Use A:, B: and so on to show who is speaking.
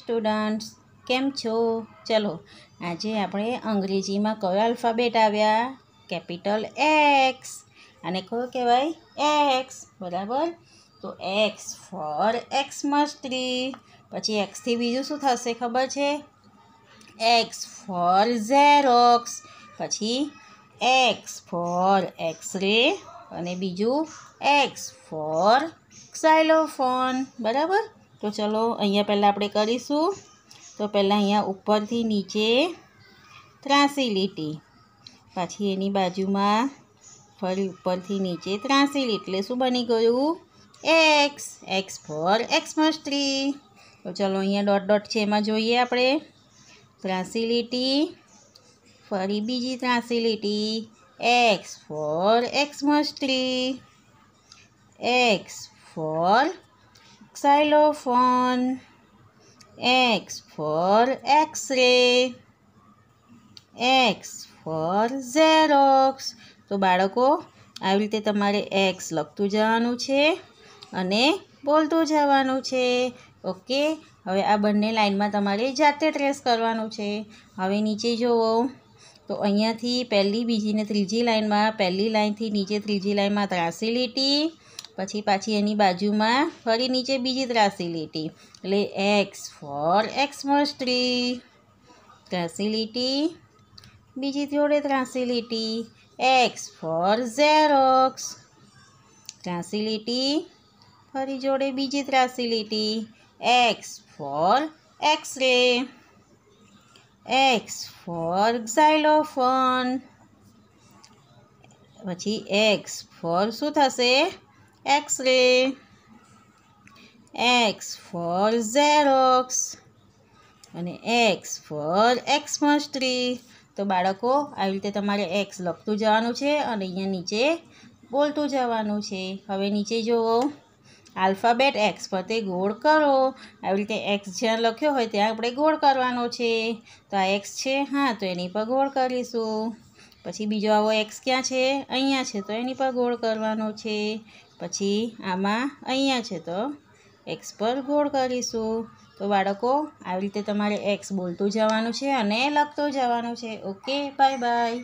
A: Students કેમ છો ચલો આજે આપણે અંગ્રેજીમાં કયો આલ્ફાબેટ આવ્યા કેપિટલ એક્સ અને કયો કહેવાય એક્સ બરાબર તો એક્સ ફોર એક્સમાં સ્ત્રી પછી એક્સથી બીજું શું થશે ખબર છે એક્સ ફોર ઝેરોક્સ પછી એક્સ ફોર એક્સરે અને બીજું એક્સ ફોર ક્ષાઇલોફોન બરાબર તો ચલો અહીંયા પહેલાં આપણે કરીશું તો પહેલાં અહીંયા ઉપરથી નીચે ત્રાસી લીટી પાછી એની બાજુમાં ફરી ઉપરથી નીચે ત્રાસી એટલે શું બની ગયું X X for Xmas mas tree તો ચલો અહીંયા ડોટ ડોટ છે એમાં જોઈએ આપણે ત્રાસી લીટી ફરી બીજી ત્રાસી લીટી X for Xmas mas tree X for xylophone X for X-ray X for Xerox તો બાળકો આવી રીતે તમારે એક્સ લખતું જવાનું છે અને બોલતું જવાનું છે ઓકે હવે આ બંને લાઇનમાં તમારે જાતે ટ્રેસ કરવાનું છે હવે નીચે જુઓ તો અહીંયાથી પહેલી બીજી ને ત્રીજી લાઇનમાં પહેલી લાઇનથી નીચે ત્રીજી લાઇનમાં ત્રાસી લીટી પછી પાછી એની બાજુમાં ફરી નીચે બીજી ત્રાસી લીટી એટલે X for Xmas tree ત્રાસી લીટી બીજી જોડે ત્રાસી લીટી એક્સ ફોર ઝેરોક્સ ત્રાસી લીટી ફરી જોડે બીજી ત્રાસી લીટી X for X ray X for xylophone પછી એક્સ ફોર શું થશે X-ray. X for Xerox. અને એક્સ ફોર એક્સ મસ્ટ્રી તો બાળકો આવી રીતે તમારે એક્સ લખતું જવાનું છે અને અહીંયા નીચે બોલતું જવાનું છે હવે નીચે જુઓ આલ્ફાબેટ એક્સ પર તે ગોળ કરો આવી રીતે એક્સ જ્યાં લખ્યો હોય ત્યાં આપણે ગોળ કરવાનો છે તો આ એક્સ છે હા તો એની પર ગોળ કરીશું પછી બીજો આવો એક્સ ક્યાં છે અહીંયા છે તો એની પર ગોળ કરવાનો છે પછી આમાં અહીંયા છે તો એક્સ પર ગોળ કરીશું તો બાળકો આવી રીતે તમારે એક્સ બોલતું જવાનું છે અને લખતું જવાનું છે ઓકે બાય બાય